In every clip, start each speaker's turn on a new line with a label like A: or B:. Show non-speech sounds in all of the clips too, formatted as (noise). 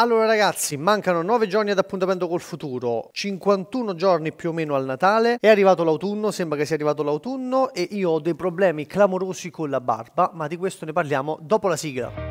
A: Allora ragazzi, mancano 9 giorni ad appuntamento col futuro, 51 giorni più o meno al Natale, è arrivato l'autunno, sembra che sia arrivato l'autunno e io ho dei problemi clamorosi con la barba, ma di questo ne parliamo dopo la sigla.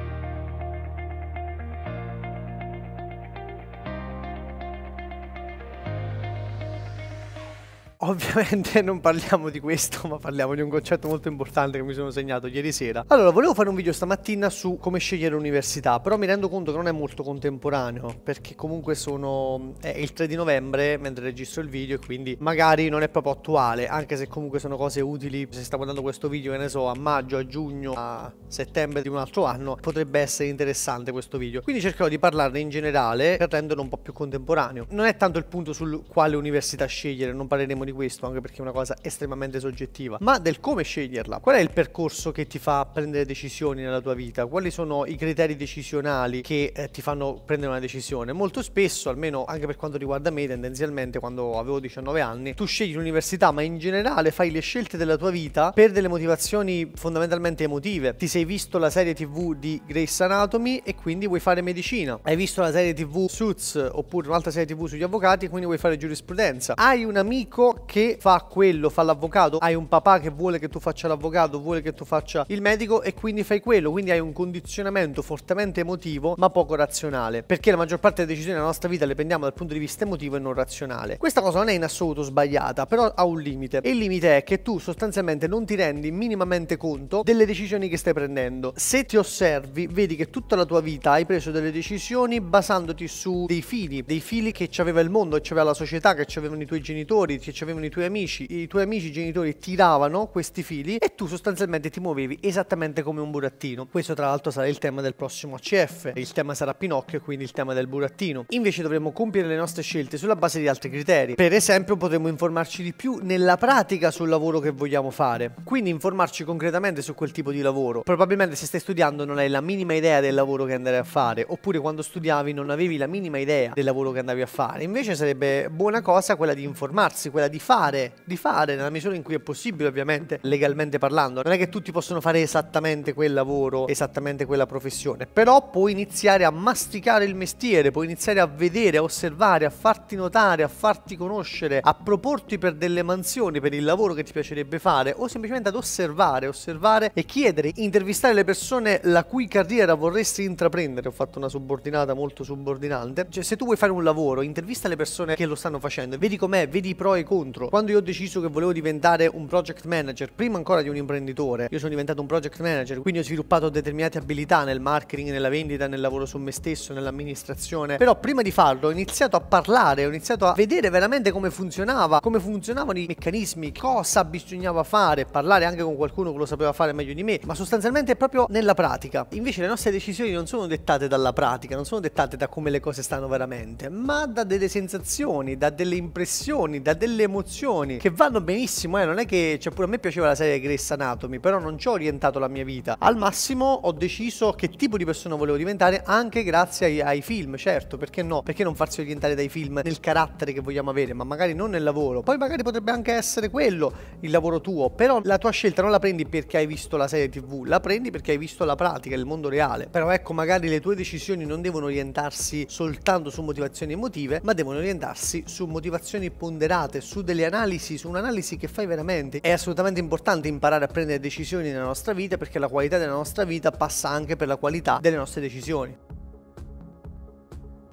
A: Ovviamente (laughs) non parliamo di questo, ma parliamo di un concetto molto importante che mi sono segnato ieri sera. Allora, volevo fare un video stamattina su come scegliere l'università, però mi rendo conto che non è molto contemporaneo, perché comunque sono è il 3 di novembre mentre registro il video e quindi magari non è proprio attuale, anche se comunque sono cose utili, se sta guardando questo video, che ne so, a maggio, a giugno, a settembre di un altro anno, potrebbe essere interessante questo video. Quindi cercherò di parlarne in generale per renderlo un po' più contemporaneo. Non è tanto il punto sul quale università scegliere, non parleremo di questo, anche perché è una cosa estremamente soggettiva, ma del come sceglierla. Qual è il percorso che ti fa prendere decisioni nella tua vita? Quali sono i criteri decisionali che eh, ti fanno prendere una decisione? Molto spesso, almeno anche per quanto riguarda me, tendenzialmente quando avevo 19 anni, tu scegli l'università, ma in generale fai le scelte della tua vita per delle motivazioni fondamentalmente emotive. Ti sei visto la serie TV di Grace Anatomy e quindi vuoi fare medicina. Hai visto la serie TV Suits oppure un'altra serie TV sugli avvocati, e quindi vuoi fare giurisprudenza. Hai un amico che fa quello, fa l'avvocato, hai un papà che vuole che tu faccia l'avvocato, vuole che tu faccia il medico e quindi fai quello, quindi hai un condizionamento fortemente emotivo ma poco razionale, perché la maggior parte delle decisioni della nostra vita le prendiamo dal punto di vista emotivo e non razionale. Questa cosa non è in assoluto sbagliata, però ha un limite e il limite è che tu sostanzialmente non ti rendi minimamente conto delle decisioni che stai prendendo. Se ti osservi, vedi che tutta la tua vita hai preso delle decisioni basandoti su dei fili, dei fili che ci aveva il mondo, che ci aveva la società, che ci avevano i tuoi genitori, che ci avevano i tuoi amici, i tuoi amici genitori tiravano questi fili e tu sostanzialmente ti muovevi esattamente come un burattino. Questo tra l'altro sarà il tema del prossimo ACF, il tema sarà Pinocchio, quindi il tema del burattino. Invece dovremmo compiere le nostre scelte sulla base di altri criteri. Per esempio potremmo informarci di più nella pratica sul lavoro che vogliamo fare, quindi informarci concretamente su quel tipo di lavoro. Probabilmente se stai studiando non hai la minima idea del lavoro che andrai a fare, oppure quando studiavi non avevi la minima idea del lavoro che andavi a fare. Invece sarebbe buona cosa quella di informarsi, quella di di fare, di fare nella misura in cui è possibile ovviamente legalmente parlando. Non è che tutti possono fare esattamente quel lavoro, esattamente quella professione, però puoi iniziare a masticare il mestiere, puoi iniziare a vedere, a osservare, a farti notare, a farti conoscere, a proporti per delle mansioni, per il lavoro che ti piacerebbe fare o semplicemente ad osservare, osservare e chiedere, intervistare le persone la cui carriera vorresti intraprendere. Ho fatto una subordinata molto subordinante. Cioè se tu vuoi fare un lavoro, intervista le persone che lo stanno facendo, vedi com'è, vedi i pro e i contro incontro. Quando io ho deciso che volevo diventare un project manager, prima ancora di un imprenditore, io sono diventato un project manager, quindi ho sviluppato determinate abilità nel marketing, nella vendita, nel lavoro su me stesso, nell'amministrazione. Però prima di farlo ho iniziato a parlare, ho iniziato a vedere veramente come funzionava, come funzionavano i meccanismi, cosa bisognava fare, parlare anche con qualcuno che lo sapeva fare meglio di me, ma sostanzialmente proprio nella pratica. Invece le nostre decisioni non sono dettate dalla pratica, non sono dettate da come le cose stanno veramente, ma da delle sensazioni, da delle impressioni, da delle emozioni emozioni che vanno benissimo, eh, non è che cioè pure a me piaceva la serie Grace Anatomy, però non ci ho orientato la mia vita. Al massimo ho deciso che tipo di persona volevo diventare anche grazie ai, ai film, certo, perché no? Perché non farsi orientare dai film nel carattere che vogliamo avere, ma magari non nel lavoro. Poi magari potrebbe anche essere quello il lavoro tuo, però la tua scelta non la prendi perché hai visto la serie TV, la prendi perché hai visto la pratica, il mondo reale. Però ecco, magari le tue decisioni non devono orientarsi soltanto su motivazioni emotive, ma devono orientarsi su motivazioni ponderate, su delle analisi, su un'analisi che fai veramente. È assolutamente importante imparare a prendere decisioni nella nostra vita perché la qualità della nostra vita passa anche per la qualità delle nostre decisioni.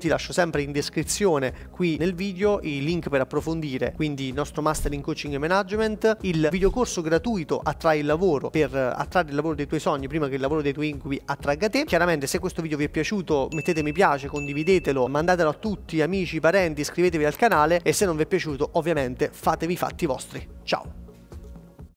A: Ti lascio sempre in descrizione qui nel video i link per approfondire, quindi il nostro master in coaching e management, il videocorso gratuito Attrai il lavoro per eh, attrarre il lavoro dei tuoi sogni prima che il lavoro dei tuoi incubi attragga te. Chiaramente se questo video vi è piaciuto mettete mi piace, condividetelo, mandatelo a tutti, amici, parenti, iscrivetevi al canale e se non vi è piaciuto ovviamente fatevi i fatti vostri. Ciao!